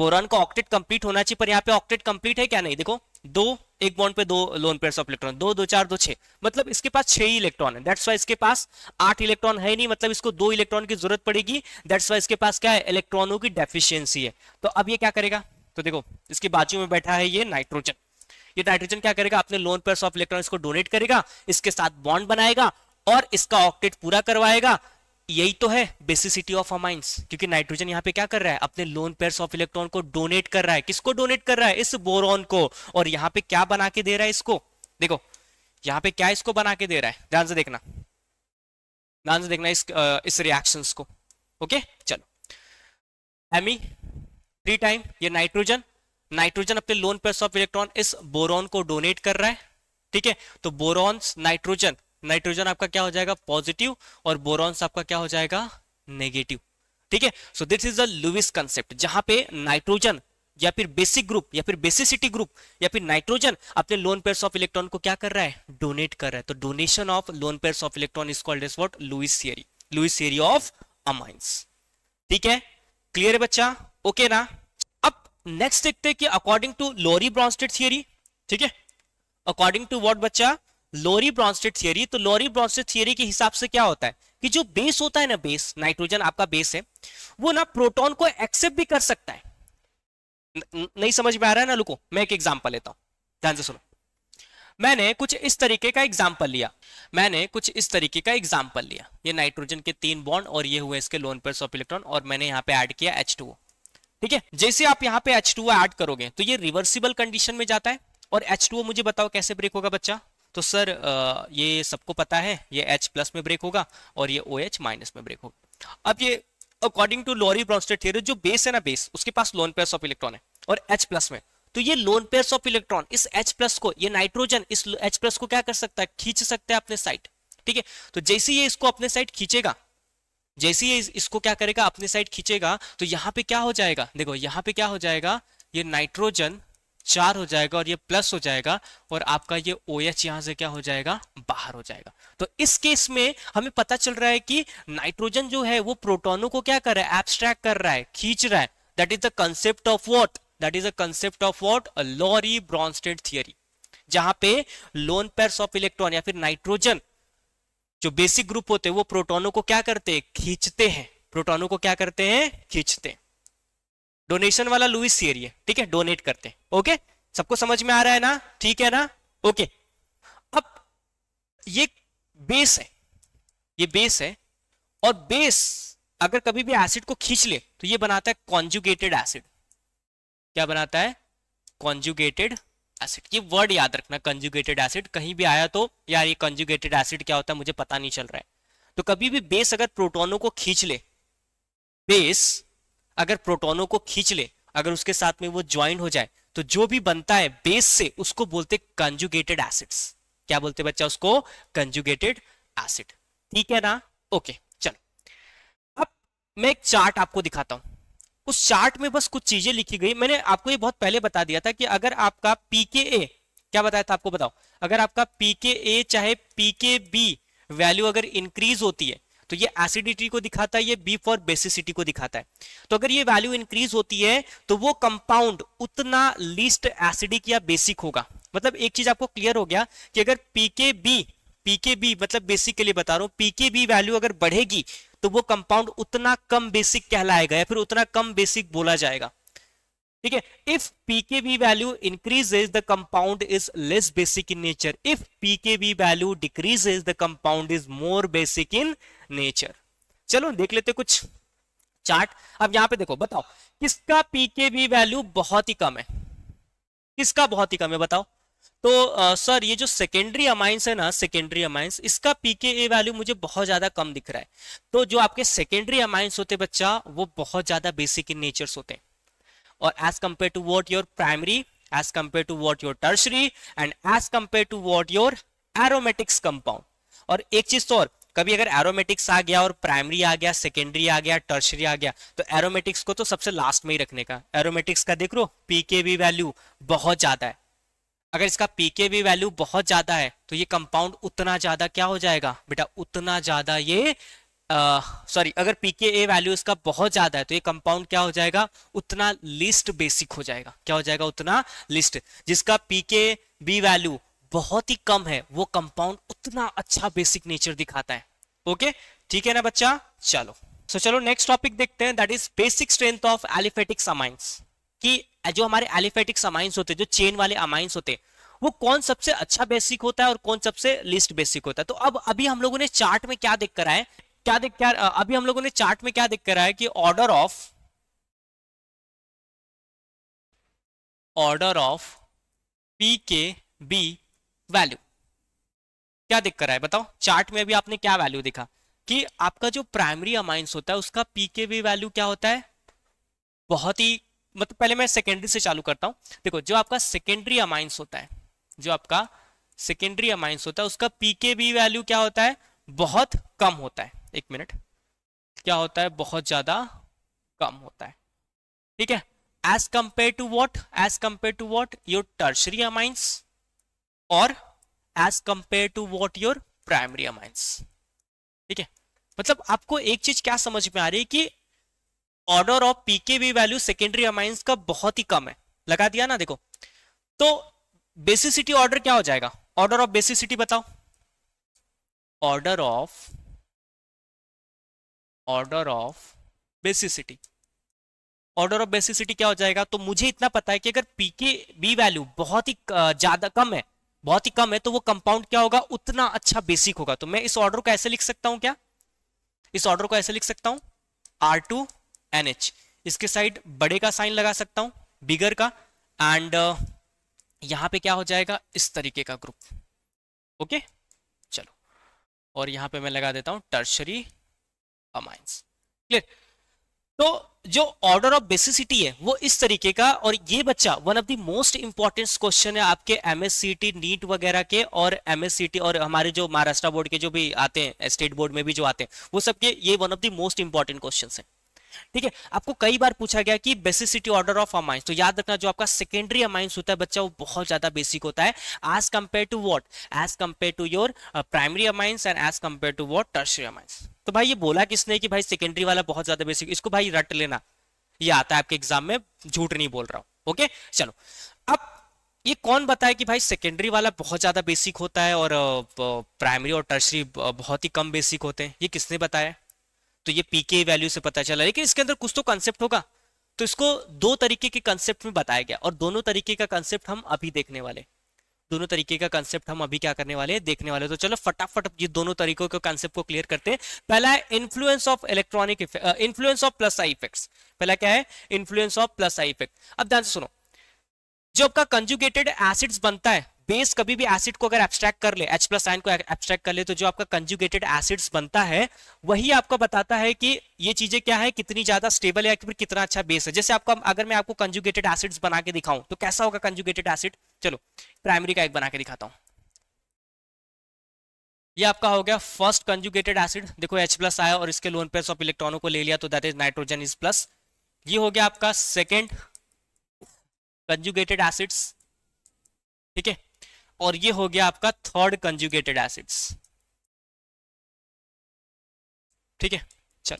बोरॉन का ऑक्टेट कंप्लीट होना चाहिए पर यहाँ पे ऑक्टेट कंप्लीट है क्या नहीं देखो दो एक बॉन्ड पे दो लोन पेयर ऑफ इलेक्ट्रॉन दो दो चार दो छह मतलब इसके पास छह ही इलेक्ट्रॉन है दैट्स वाई इसके पास आठ इलेक्ट्रॉन है नहीं मतलब इसको दो इलेक्ट्रॉन की जरूरत पड़ेगी दैट्स वाई इसके पास क्या है इलेक्ट्रॉनों की डेफिशिएंसी है तो अब ये क्या करेगा तो देखो इसके बाजू में बैठा है ये नाइट्रोजन ये नाइट्रोजन क्या करेगा अपने लोन पेयर ऑफ इलेक्ट्रॉन को डोनेट करेगा इसके साथ बॉन्ड बनाएगा और इसका ऑक्टेट पूरा करवाएगा यही तो है बेसिसिटी ऑफ अमाइंस क्योंकि नाइट्रोजन यहाँ पे क्या कर रहा है अपने लोन पेयर ऑफ इलेक्ट्रॉन को डोनेट कर रहा है किसको डोनेट कर रहा है इस बोरॉन को और यहाँ पे क्या बना के दे रहा है इसको देखो यहाँ पे क्या इसको बना के दे रहा है ध्यान से देखना ध्यान से देखना इस इस रिएक्शंस को ओके चलो एमी थ्री टाइम ये नाइट्रोजन नाइट्रोजन अपने लोन पेयर ऑफ इलेक्ट्रॉन इस बोरॉन को डोनेट कर रहा है ठीक है तो बोरॉन्स नाइट्रोजन नाइट्रोजन आपका क्या हो जाएगा पॉजिटिव और बोरॉन्स आपका क्या हो जाएगा नेगेटिव ठीक है so this is the Lewis concept जहां पे नाइट्रोजन या फिर बेसिक ग्रुप या फिर बेसिसिटी ग्रुप या फिर नाइट्रोजन अपने लोन पेयर ऑफ इलेक्ट्रॉन को क्या कर रहा है डोनेट कर रहा है तो donation of lone pair of electron is called as what Lewis theory Lewis theory of amines ठीक है क्लियर है बच्चा ओके okay ना नेक्स्ट देखते हैं कि according to Lowry Bronsted theory ठीक है अकॉर्डिंग टू वॉट बच्चा लोरी ब्रॉन्स्टेड थियरी तो लोरी ब्रॉन्स्टेड थियरी के हिसाब से क्या होता है कि जो बेस होता है ना बेस नाइट्रोजन आपका बेस है वो ना प्रोटोन को एक्सेप्ट भी कर सकता है नहीं समझ में आ रहा है ना लुको मैं एक एग्जाम्पल लेता हूं ध्यान से सुनो मैंने कुछ इस तरीके का एग्जाम्पल लिया मैंने कुछ इस तरीके का एग्जाम्पल लिया ये नाइट्रोजन के तीन बॉन्ड और ये हुए इसके लोन पेयर ऑफ इलेक्ट्रॉन और मैंने यहाँ पे ऐड किया H2O ठीक है जैसे आप यहाँ पे एच टू ऐड करोगे तो ये रिवर्सिबल कंडीशन में जाता है और एच टू मुझे बताओ कैसे ब्रेक होगा बच्चा तो सर ये सबको पता है ये H प्लस में ब्रेक होगा और ये ओ एच माइनस में ब्रेक होगा अब ये according to Lowry Bronsted theory जो बेस है ना बेस उसके पास लोन पेयर ऑफ इलेक्ट्रॉन है और एच प्लस में तो ये लोन पेयर ऑफ इलेक्ट्रॉन इस एच प्लस को ये नाइट्रोजन इस एच प्लस को क्या कर सकता है खींच सकता है अपने साइड ठीक है तो जैसे ये इसको अपने साइड खींचेगा जैसे ही इसको क्या करेगा अपने साइड खींचेगा तो यहाँ पे क्या हो जाएगा देखो यहाँ पे क्या हो जाएगा ये नाइट्रोजन चार हो जाएगा और ये प्लस हो जाएगा और आपका ये ओ एच यहां से क्या हो जाएगा बाहर हो जाएगा तो इस केस में हमें पता चल रहा है कि नाइट्रोजन जो है वो प्रोटोनों को क्या कर रहा है एब्स्ट्रैक्ट कर रहा है खींच रहा है that is the concept of what that is the concept of what Lowry Bronsted theory जहां पे लोन पेयर्स ऑफ इलेक्ट्रॉन या फिर नाइट्रोजन जो बेसिक ग्रुप होते हैं वो प्रोटोनों को क्या करते हैं खींचते हैं प्रोटोनों को क्या करते हैं खींचते डोनेशन वाला लुइस थियरी है ठीक है डोनेट करते हैं ओके सबको समझ में आ रहा है ना ठीक है ना ओके अब ये बेस है ये बेस है और बेस अगर कभी भी एसिड को खींच ले तो ये बनाता है कॉन्जुगेटेड एसिड क्या बनाता है कॉन्जुगेटेड एसिड ये वर्ड याद रखना कंजुगेटेड एसिड कहीं भी आया तो यार ये कंजुगेटेड एसिड क्या होता है मुझे पता नहीं चल रहा है तो कभी भी बेस अगर प्रोटोनों को खींच ले बेस अगर प्रोटोनों को खींच ले अगर उसके साथ में वो ज्वाइन हो जाए तो जो भी बनता है बेस से उसको बोलते कंजुगेटेड एसिड्स क्या बोलते बच्चा उसको कंजुगेटेड एसिड ठीक है ना ओके चलो अब मैं एक चार्ट आपको दिखाता हूं उस चार्ट में बस कुछ चीजें लिखी गई मैंने आपको ये बहुत पहले बता दिया था कि अगर आपका पीके क्या बताया था आपको बताओ अगर आपका पीके चाहे पीके वैल्यू अगर इंक्रीज होती है तो ये एसिडिटी को दिखाता है ये बी फॉर बेसिसिटी को दिखाता है तो अगर ये वैल्यू इंक्रीज होती है तो वो कंपाउंड उतना लीस्ट एसिडिक या बेसिक होगा मतलब एक चीज आपको क्लियर हो गया कि अगर पीके बी पीके बी मतलब बेसिक के लिए बता रहा हूं पीके बी वैल्यू अगर बढ़ेगी तो वो कंपाउंड उतना कम बेसिक कहलाएगा या फिर उतना कम बेसिक बोला जाएगा ठीक है if b value increases the compound is less basic in nature if b value decreases the compound is more basic in nature चलो देख लेते कुछ चार्ट अब यहां पे देखो बताओ किसका बी वैल्यू बहुत ही कम है किसका बहुत ही कम है बताओ तो सर ये जो सेकेंडरी अमाइंस है ना सेकेंडरी अमाइंस इसका ए वैल्यू मुझे बहुत ज़्यादा कम दिख रहा है तो जो आपके सेकेंडरी अमाइंस होते बच्चा वो बहुत ज़्यादा बेसिक इन नेचर्स होते हैं और as compared to what your primary as compare to what your tertiary and as compared to what your aromatics compound और एक चीज तो और कभी अगर एरोमेटिक्स आ गया और प्राइमरी आ गया सेकेंडरी आ गया टर्शरी आ गया तो एरोमेटिक्स को तो सबसे लास्ट में ही रखने का एरोमेटिक्स का देख लो पीके वैल्यू बहुत ज्यादा है अगर इसका पीके भी वैल्यू बहुत ज्यादा है तो ये कंपाउंड उतना ज्यादा क्या हो जाएगा बेटा उतना ज्यादा ये सॉरी अगर पीके ए वैल्यू इसका बहुत ज्यादा है तो ये कंपाउंड क्या हो जाएगा उतना लिस्ट बेसिक हो जाएगा क्या हो जाएगा उतना लिस्ट जिसका पीके बी वैल्यू बहुत ही कम है वो कंपाउंड उतना अच्छा बेसिक नेचर दिखाता है ओके ठीक है ना बच्चा चलो सो so, चलो नेक्स्ट टॉपिक देखते हैं that is basic strength of aliphatic amines कि जो हमारे एलिफेटिक अमाइंस होते जो चेन वाले अमाइंस होते वो कौन सबसे अच्छा बेसिक होता है और कौन सबसे लिस्ट बेसिक होता है तो अब अभी हम लोगों ने चार्ट में क्या देख कर आए क्या देख क्या अभी हम लोगों ने चार्ट में क्या देख कर आए कि order of order of P K B value क्या देख कर आए बताओ चार्ट में अभी आपने क्या वैल्यू देखा कि आपका जो प्राइमरी अमाइंस होता है उसका पी के बी वैल्यू क्या होता है बहुत ही मतलब पहले मैं सेकेंडरी से चालू करता हूं देखो जो आपका सेकेंडरी अमाइंस होता है जो आपका सेकेंडरी अमाइंस होता है उसका पीकेबी वैल्यू क्या होता है बहुत कम होता है एक मिनट क्या होता है बहुत ज्यादा कम होता है ठीक है as compared to what as compared to what your tertiary amines और as compared to what your primary amines ठीक है मतलब आपको एक चीज क्या समझ में आ रही है कि order of pKb value secondary amines का बहुत ही कम है लगा दिया ना देखो तो बेसिसिटी ऑर्डर क्या हो जाएगा ऑर्डर ऑफ बेसिसिटी बताओ order of order of basicity order of basicity क्या हो जाएगा तो मुझे इतना पता है कि अगर पीके बी वैल्यू बहुत ही ज्यादा कम है बहुत ही कम है तो वो कंपाउंड क्या होगा उतना अच्छा बेसिक होगा तो मैं इस ऑर्डर को ऐसे लिख सकता हूं क्या इस ऑर्डर को ऐसे लिख सकता हूं आर टू एन एच इसके साइड बड़े का साइन लगा सकता हूं बिगर का एंड uh, यहाँ पे क्या हो जाएगा इस तरीके का ग्रुप ओके okay? चलो और यहां पे मैं लगा देता हूं टर्शरी अमाइंस क्लियर तो जो ऑर्डर ऑफ बेसिसिटी है वो इस तरीके का और ये बच्चा one of the most important question है आपके एमएससीटी नीट वगैरह के और एमएससीटी और हमारे जो महाराष्ट्र बोर्ड के जो भी आते हैं स्टेट बोर्ड में भी जो आते हैं वो सबके ये one of the most important question है ठीक है आपको कई बार पूछा गया कि बेसिसिटी ऑर्डर ऑफ अमाइंस तो याद रखना जो आपका सेकेंडरी अमाइंस होता है बच्चा वो बहुत ज्यादा बेसिक होता है as compared to what as compared to your primary amines and as compared to what tertiary amines तो भाई ये बोला किसने कि भाई सेकेंडरी वाला बहुत ज्यादा बेसिक इसको भाई रट लेना ये आता है आपके एग्जाम में झूठ नहीं बोल रहा हूं ओके चलो अब ये कौन बताए कि भाई सेकेंडरी वाला बहुत ज्यादा बेसिक होता है और uh, प्राइमरी और टर्सरी uh, बहुत ही कम बेसिक होते हैं ये किसने बताया तो ये पीके वैल्यू से पता चला लेकिन इसके अंदर कुछ तो कंसेप्ट होगा तो इसको दो तरीके के कंसेप्ट में बताया गया और दोनों तरीके का कंसेप्ट हम अभी देखने वाले दोनों तरीके का कंसेप्ट हम अभी क्या करने वाले हैं देखने वाले तो चलो फटाफट ये दोनों तरीकों के कंसेप्ट को क्लियर करते हैं पहला है influence of electronic influence of plus I effects पहला क्या है influence of plus I effect अब ध्यान से सुनो जो आपका कंजुगेटेड एसिड्स बनता है बेस कभी भी एसिड को अगर एब्स्ट्रैक्ट कर ले एच प्लस आइन को एब्स्ट्रैक्ट कर ले तो जो आपका कंजुगेटेड एसिड्स बनता है वही आपको बताता है कि ये चीजें क्या है कितनी ज्यादा स्टेबल है या फिर कितना अच्छा बेस है जैसे आपको अगर मैं आपको कंजुगेटेड एसिड्स बना के दिखाऊं तो कैसा होगा कंजुगेटेड एसिड चलो प्राइमरी का एक बना के दिखाता हूं ये आपका हो गया फर्स्ट कंजुगेटेड एसिड देखो एच प्लस आया और इसके लोन पेयर ऑफ इलेक्ट्रॉनों को ले लिया तो that is nitrogen is plus ये हो गया आपका सेकेंड कंजुगेटेड एसिड्स और ये हो गया आपका थर्ड कंजुगेटेड एसिड्स ठीक है चल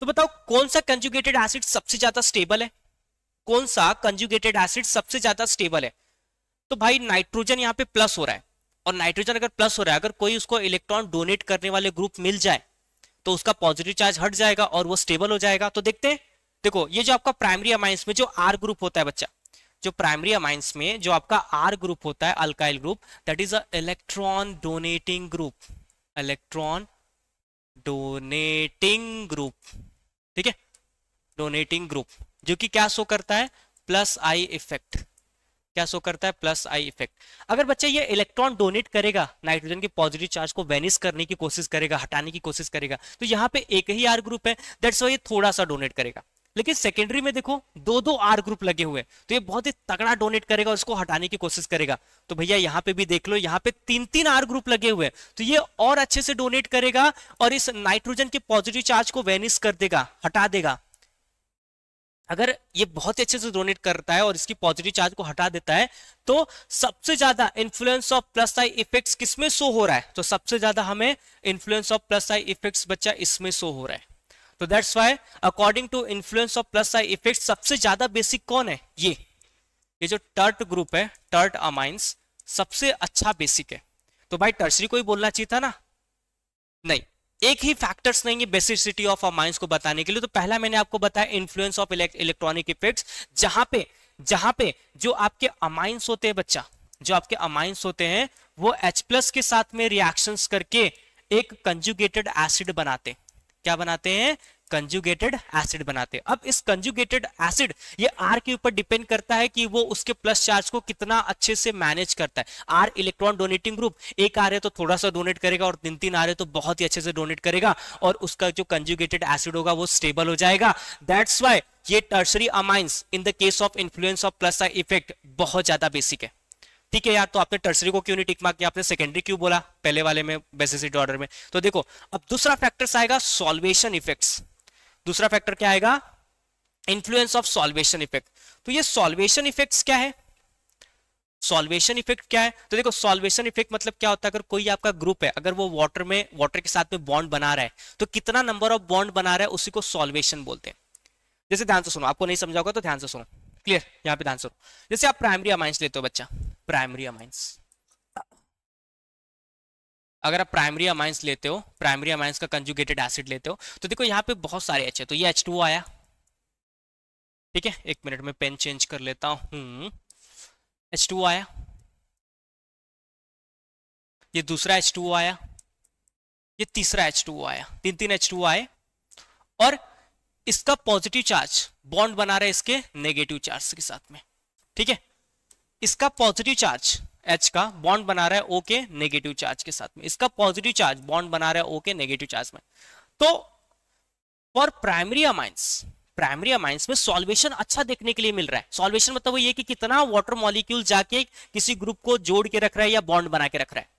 तो बताओ कौन सा कंजुगेटेड एसिड सबसे ज्यादा स्टेबल है कौन सा कंजुगेटेड एसिड सबसे ज्यादा स्टेबल है तो भाई नाइट्रोजन यहां पे प्लस हो रहा है और नाइट्रोजन अगर प्लस हो रहा है अगर कोई उसको इलेक्ट्रॉन डोनेट करने वाले ग्रुप मिल जाए तो उसका पॉजिटिव चार्ज हट जाएगा और वो स्टेबल हो जाएगा तो देखते हैं देखो ये जो आपका प्राइमरी अमाइंस में जो आर ग्रुप होता है बच्चा जो प्राइमरी अमाइंस में जो आपका आर ग्रुप होता है alkyl group that is a electron donating group electron donating group ठीक है डोनेटिंग ग्रुप जो कि क्या शो करता है प्लस आई इफेक्ट क्या शो करता है प्लस आई इफेक्ट अगर बच्चा ये इलेक्ट्रॉन डोनेट करेगा नाइट्रोजन के पॉजिटिव चार्ज को वेनिस करने की कोशिश करेगा हटाने की कोशिश करेगा तो यहाँ पे एक ही आर ग्रुप है दैट्स वाई ये थोड़ा सा डोनेट करेगा लेकिन सेकेंडरी में देखो दो दो आर ग्रुप लगे हुए तो ये बहुत ही तगड़ा डोनेट करेगा उसको हटाने की कोशिश करेगा तो भैया यहाँ पे भी देख लो यहाँ पे तीन तीन आर ग्रुप लगे हुए तो ये और अच्छे से डोनेट करेगा और इस नाइट्रोजन के पॉजिटिव चार्ज को वेनिस कर देगा हटा देगा अगर ये बहुत ही अच्छे से डोनेट करता है और इसकी पॉजिटिव चार्ज को हटा देता है तो सबसे ज्यादा influence of plus I effects किसमें शो हो रहा है तो सबसे ज्यादा हमें influence of plus I effects बच्चा इसमें शो हो रहा है तो that's why according to influence of plus I effect सबसे ज्यादा बेसिक कौन है ये ये जो टर्ट ग्रुप है टर्ट अमाइंस सबसे अच्छा बेसिक है तो भाई टर्सरी को ही बोलना चाहिए था ना नहीं एक ही फैक्टर्स नहीं है बेसिसिटी ऑफ अमाइंस को बताने के लिए तो पहला मैंने आपको बताया इन्फ्लुएंस ऑफ इलेक्ट्रॉनिक इफेक्ट्स जहां पे जहां पे जो आपके अमाइंस होते हैं बच्चा जो आपके अमाइंस होते हैं वो H प्लस के साथ में रिएक्शंस करके एक कंजुगेटेड एसिड बनाते हैं क्या बनाते हैं कंजुगेटेड एसिड बनाते हैं अब इस कंजुगेटेड एसिड ये आर के ऊपर डिपेंड करता है कि वो उसके प्लस चार्ज को कितना अच्छे से मैनेज करता है आर इलेक्ट्रॉन डोनेटिंग ग्रुप एक आ रहे तो थोड़ा सा डोनेट करेगा और तीन तीन आ रहे तो बहुत ही अच्छे से डोनेट करेगा और उसका जो कंजुगेटेड एसिड होगा वो स्टेबल हो जाएगा दैट्स वाई ये tertiary amines in the case of influence of plus effect बहुत ज्यादा बेसिक है ठीक है यार तो आपने टर्सरी को क्यों नहीं टिक मार किया आपने सेकेंडरी क्यों बोला पहले वाले में बेसिसिट ऑर्डर में तो देखो अब दूसरा फैक्टर्स आएगा सॉल्वेशन इफेक्ट्स दूसरा फैक्टर क्या आएगा इन्फ्लुएंस ऑफ सॉल्वेशन इफेक्ट तो ये सॉल्वेशन इफेक्ट्स क्या है सॉल्वेशन इफेक्ट क्या है तो देखो सॉल्वेशन इफेक्ट मतलब क्या होता है अगर कोई आपका ग्रुप है अगर वो वाटर में वाटर के साथ में बॉन्ड बना रहा है तो कितना नंबर ऑफ बॉन्ड बना रहा है उसी को सॉल्वेशन बोलते हैं जैसे ध्यान से सुनो आपको नहीं समझा होगा तो ध्यान से सुनो क्लियर यहाँ पे ध्यान से सुनो जैसे आप प्राइमरी अमाइंस लेते हो बच्चा प्राइमरी अमाइंस अगर आप प्राइमरी अमाइंस लेते हो प्राइमरी अमाइंस का कंजुगेटेड एसिड लेते हो तो देखो यहाँ पे बहुत सारे अच्छे तो ये एच टू आया ठीक है एक मिनट में पेन चेंज कर लेता हूं एच टू आया ये दूसरा एच टू आया ये तीसरा एच टू आया तीन तीन एच टू आए और इसका पॉजिटिव चार्ज बॉन्ड बना रहा है इसके नेगेटिव चार्ज के साथ में ठीक है इसका पॉजिटिव चार्ज एच का बॉन्ड बना रहा है ओ के नेगेटिव चार्ज के साथ में इसका पॉजिटिव चार्ज बॉन्ड बना रहा है ओ के नेगेटिव चार्ज में तो for primary amines primary amines में सॉल्वेशन अच्छा देखने के लिए मिल रहा है सॉल्वेशन मतलब वो ये कि कितना वाटर मॉलिक्यूल जाके किसी ग्रुप को जोड़ के रख रहा है या बॉन्ड बना के रख रहा है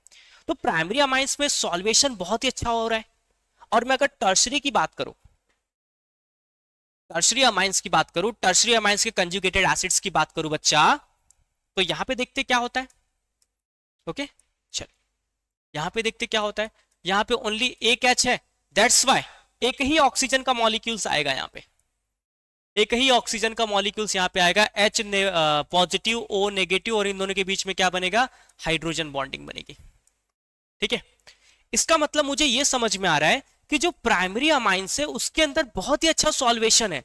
तो प्राइमरी अमाइंस में सॉल्वेशन बहुत ही अच्छा हो रहा है और मैं अगर टर्सरी की बात करूं टर्सरी अमाइंस की बात करूं टर्सरी अमाइंस के कंजुगेटेड एसिड्स की बात करूं बच्चा तो यहाँ पे देखते क्या होता है ओके चल यहाँ पे देखते क्या होता है यहाँ पे ओनली एक एच है दैट्स वाई एक ही ऑक्सीजन का मॉलिक्यूल्स आएगा यहाँ पे एक ही ऑक्सीजन का मॉलिक्यूल्स यहाँ पे आएगा एच पॉजिटिव ओ नेगेटिव और इन दोनों के बीच में क्या बनेगा हाइड्रोजन बॉन्डिंग बनेगी ठीक है इसका मतलब मुझे ये समझ में आ रहा है कि जो प्राइमरी अमाइंस है उसके अंदर बहुत ही अच्छा सॉल्वेशन है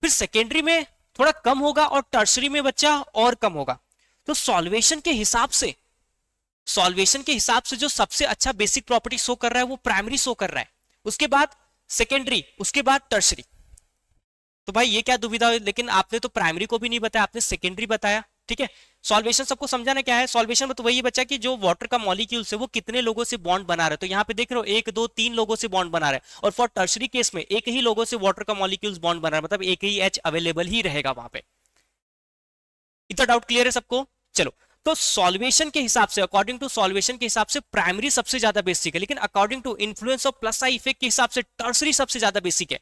फिर सेकेंडरी में थोड़ा कम होगा और टर्सरी में बच्चा और कम होगा तो सॉल्वेशन के हिसाब से सॉल्वेशन के हिसाब से जो सबसे अच्छा बेसिक प्रॉपर्टी शो कर रहा है वो प्राइमरी शो कर रहा है उसके बाद सेकेंडरी उसके बाद टर्सरी तो भाई ये क्या दुविधा हुई लेकिन आपने तो प्राइमरी को भी नहीं बताया आपने सेकेंडरी बताया ठीक है सॉल्वेशन सबको समझाना क्या है सॉल्वेशन में तो वही बच्चा कि जो वाटर का मॉलिक्यूल्स है वो कितने लोगों से बॉन्ड बना रहे तो यहाँ पे देख रहे हो एक दो तीन लोगों से बॉन्ड बना रहे और फॉर टर्सरी केस में एक ही लोगों से वाटर का मॉलिक्यूल बॉन्ड बना रहा है मतलब एक ही एच अवेलेबल ही रहेगा वहां पे इतना डाउट क्लियर है सबको चलो तो सॉल्वेशन के हिसाब से अकॉर्डिंग टू सॉल्वेशन के हिसाब से प्राइमरी सबसे ज्यादा बेसिक है लेकिन according to influence of plus I effect के हिसाब से टर्सरी सबसे ज्यादा बेसिक है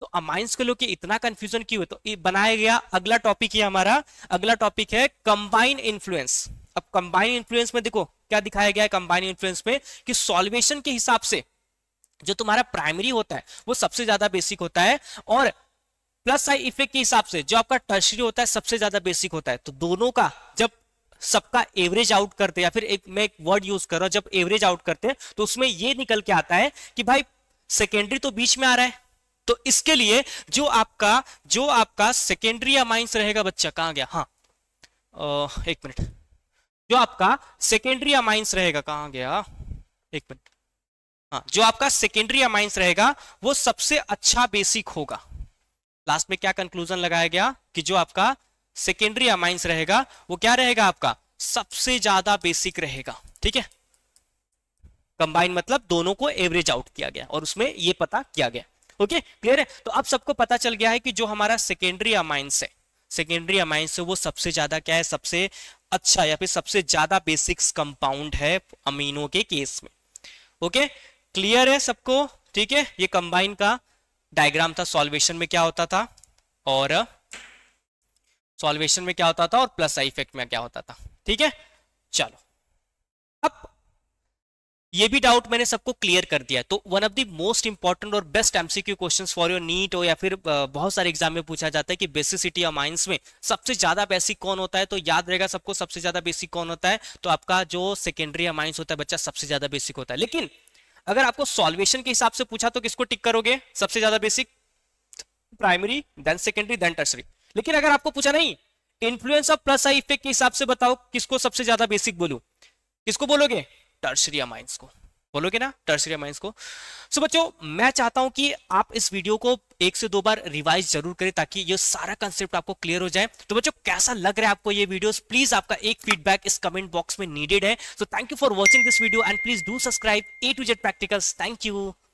तो अमाइंस के लोग इतना कंफ्यूजन क्यों है तो बनाया गया अगला टॉपिक है हमारा अगला टॉपिक है कंबाइन इन्फ्लुएंस अब कंबाइन इन्फ्लुएंस में देखो क्या दिखाया गया है कंबाइन इन्फ्लुएंस में कि सॉल्वेशन के हिसाब से जो तुम्हारा प्राइमरी होता है वो सबसे ज्यादा बेसिक होता है और प्लस साइड इफेक्ट के हिसाब से जो आपका टर्शरी होता है सबसे ज्यादा बेसिक होता है तो दोनों का जब सबका एवरेज आउट करते या फिर एक मैं एक वर्ड यूज कर रहा हूं जब एवरेज आउट करते हैं तो उसमें ये निकल के आता है कि भाई सेकेंडरी तो बीच में आ रहा है तो इसके लिए जो आपका जो आपका सेकेंडरी अमाइंस रहेगा बच्चा कहां गया हाँ एक मिनट जो आपका सेकेंडरी अमाइंस रहेगा कहां गया एक मिनट हाँ जो आपका सेकेंडरी अमाइंस रहेगा वो सबसे अच्छा बेसिक होगा लास्ट में क्या कंक्लूजन लगाया गया कि जो आपका सेकेंडरी अमाइंस रहेगा वो क्या रहेगा आपका सबसे ज्यादा बेसिक रहेगा ठीक है कंबाइन मतलब दोनों को एवरेज आउट किया गया और उसमें ये पता किया गया ओके क्लियर है तो अब सबको पता चल गया है कि जो हमारा सेकेंडरी अमाइंस है सेकेंडरी अमाइंस है वो सबसे ज्यादा क्या है सबसे अच्छा या फिर सबसे ज्यादा बेसिक्स कंपाउंड है अमीनो के केस में ओके क्लियर है सबको ठीक है ये कंबाइन का डायग्राम था सॉल्वेशन में क्या होता था और सॉल्वेशन में क्या होता था और प्लस आई इफेक्ट में क्या होता था ठीक है चलो अब ये भी डाउट मैंने सबको क्लियर कर दिया तो one of the most important और best MCQ questions for your NEET हो या फिर बहुत सारे एग्जाम में पूछा जाता है कि बेसिसिटी या माइंस में सबसे ज्यादा बेसिक कौन होता है तो याद रहेगा सबको सबसे ज्यादा बेसिक कौन होता है तो आपका जो सेकेंडरी या होता है बच्चा सबसे ज्यादा बेसिक होता है लेकिन अगर आपको सॉल्वेशन के हिसाब से पूछा तो किसको टिक करोगे सबसे ज्यादा basic primary then secondary then tertiary लेकिन अगर आपको पूछा नहीं influence of plus I effect के हिसाब से बताओ किसको सबसे ज्यादा बेसिक बोलू किसको बोलोगे टर्सरी अमाइंस को बोलोगे ना टर्सरी माइंस को सो बच्चों मैं चाहता हूं कि आप इस वीडियो को एक से दो बार रिवाइज जरूर करें ताकि ये सारा कंसेप्ट आपको क्लियर हो जाए तो बच्चों कैसा लग रहा है आपको ये वीडियोस प्लीज आपका एक फीडबैक इस कमेंट बॉक्स में नीडेड है so thank you for watching this video and please do subscribe A to Z practicals thank you